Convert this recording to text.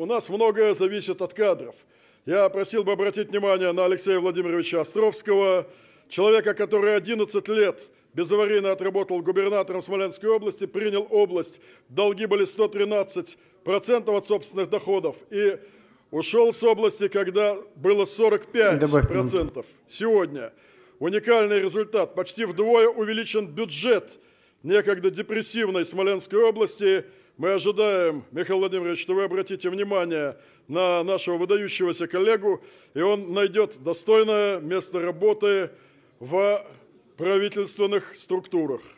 У нас многое зависит от кадров. Я просил бы обратить внимание на Алексея Владимировича Островского, человека, который 11 лет безаварийно отработал губернатором Смоленской области, принял область, долги были 113% от собственных доходов и ушел с области, когда было 45%. Сегодня уникальный результат, почти вдвое увеличен бюджет – некогда депрессивной Смоленской области. Мы ожидаем, Михаил Владимирович, что вы обратите внимание на нашего выдающегося коллегу, и он найдет достойное место работы в правительственных структурах.